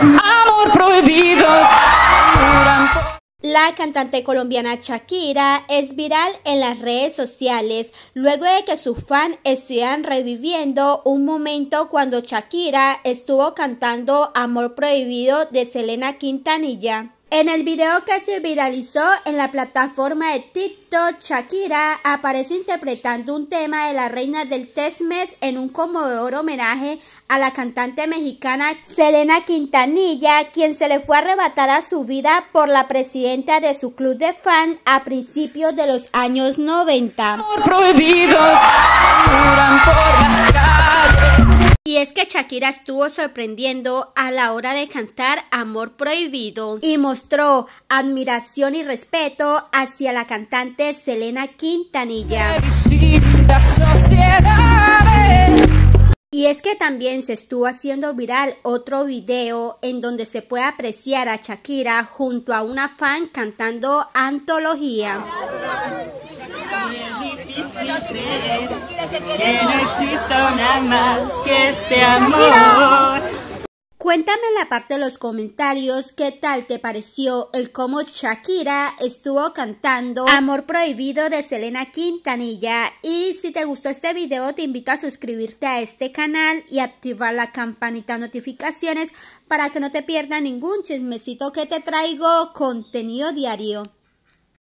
Amor prohibido. La cantante colombiana Shakira es viral en las redes sociales luego de que sus fans estuvieran reviviendo un momento cuando Shakira estuvo cantando Amor Prohibido de Selena Quintanilla. En el video que se viralizó en la plataforma de TikTok, Shakira aparece interpretando un tema de la reina del mes en un conmovedor homenaje a la cantante mexicana Selena Quintanilla, quien se le fue arrebatada su vida por la presidenta de su club de fans a principios de los años 90. Y es que Shakira estuvo sorprendiendo a la hora de cantar Amor Prohibido y mostró admiración y respeto hacia la cantante Selena Quintanilla. Y es que también se estuvo haciendo viral otro video en donde se puede apreciar a Shakira junto a una fan cantando Antología que no nada más que este amor. Cuéntame en la parte de los comentarios qué tal te pareció el cómo Shakira estuvo cantando Amor Prohibido de Selena Quintanilla y si te gustó este video te invito a suscribirte a este canal y activar la campanita de notificaciones para que no te pierdas ningún chismecito que te traigo contenido diario.